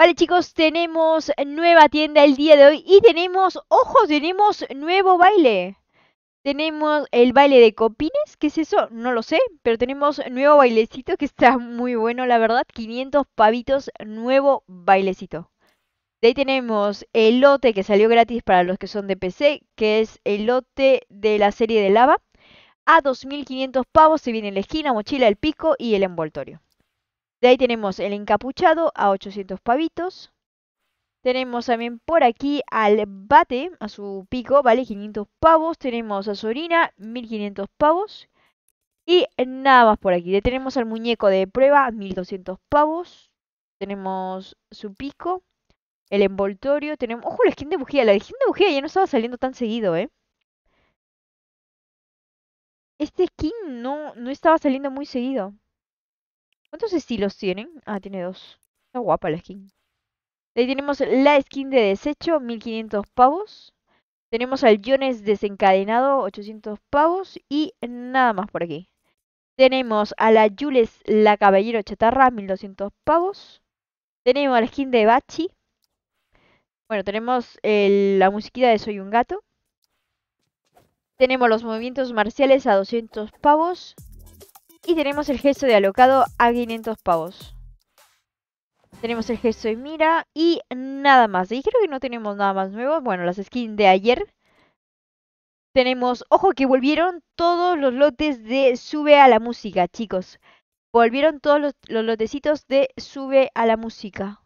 Vale chicos, tenemos nueva tienda el día de hoy y tenemos, ojo, tenemos nuevo baile. Tenemos el baile de copines, ¿qué es eso? No lo sé, pero tenemos nuevo bailecito que está muy bueno, la verdad. 500 pavitos, nuevo bailecito. De ahí tenemos el lote que salió gratis para los que son de PC, que es el lote de la serie de lava. A 2.500 pavos se viene la esquina, mochila, el pico y el envoltorio. De ahí tenemos el encapuchado a 800 pavitos. Tenemos también por aquí al bate, a su pico, vale, 500 pavos. Tenemos a Sorina, 1500 pavos. Y nada más por aquí. Tenemos al muñeco de prueba, 1200 pavos. Tenemos su pico, el envoltorio. Tenemos. Ojo, la skin de bujía. La skin de bujía ya no estaba saliendo tan seguido, ¿eh? Este skin no, no estaba saliendo muy seguido. ¿Cuántos estilos tienen? Ah, tiene dos. Está guapa la skin. Ahí tenemos la skin de desecho, 1500 pavos. Tenemos al Jones desencadenado, 800 pavos. Y nada más por aquí. Tenemos a la Jules la caballero chatarra, 1200 pavos. Tenemos la skin de Bachi. Bueno, tenemos la musiquita de Soy un gato. Tenemos los movimientos marciales a 200 pavos. Y tenemos el gesto de alocado a 500 pavos. Tenemos el gesto de mira y nada más. Y creo que no tenemos nada más nuevo. Bueno, las skins de ayer. Tenemos, ojo que volvieron todos los lotes de sube a la música, chicos. Volvieron todos los, lotecitos de sube a la música.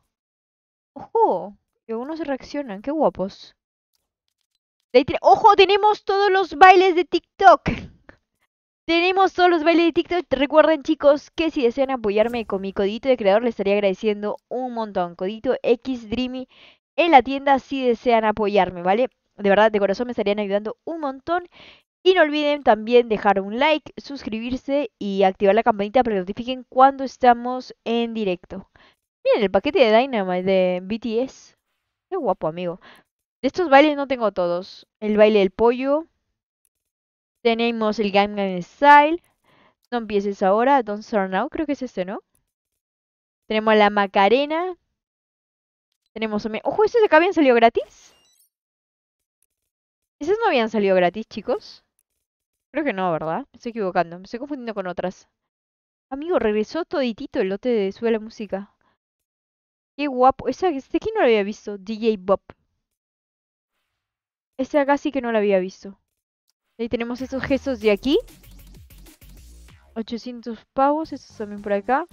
Ojo, que algunos reaccionan, qué guapos. Ojo, tenemos todos los bailes de TikTok. Tenemos todos los bailes de TikTok. Recuerden, chicos, que si desean apoyarme con mi codito de creador, les estaría agradeciendo un montón. Codito xdreamy en la tienda si desean apoyarme, ¿vale? De verdad, de corazón me estarían ayudando un montón. Y no olviden también dejar un like, suscribirse y activar la campanita para que notifiquen cuando estamos en directo. Miren el paquete de Dynamite de BTS. Qué guapo, amigo. De estos bailes no tengo todos. El baile del pollo. Tenemos el Game Game Style. No empieces ahora. Don't Start Now. Creo que es este, ¿no? Tenemos la Macarena. Tenemos... ¡Ojo! ¿Esos acá habían salido gratis? ¿Esos no habían salido gratis, chicos? Creo que no, ¿verdad? Me estoy equivocando. Me estoy confundiendo con otras. Amigo, regresó toditito el lote de suela Música. Qué guapo. Esa, este aquí no lo había visto. DJ Bob. Este acá sí que no lo había visto. Ahí tenemos esos gestos de aquí. 800 pavos, estos también por acá.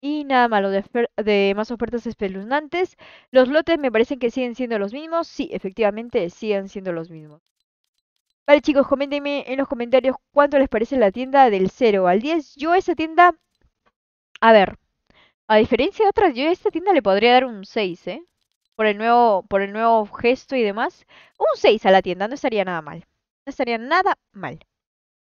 Y nada malo, de, de, más ofertas espeluznantes. Los lotes me parecen que siguen siendo los mismos. Sí, efectivamente, siguen siendo los mismos. Vale chicos, coméntenme en los comentarios cuánto les parece la tienda del 0 al 10. Yo a esa tienda... A ver, a diferencia de otras, yo a esta tienda le podría dar un 6, ¿eh? por el nuevo, por el nuevo gesto y demás, un 6 a la tienda, no estaría nada mal. No estaría nada mal.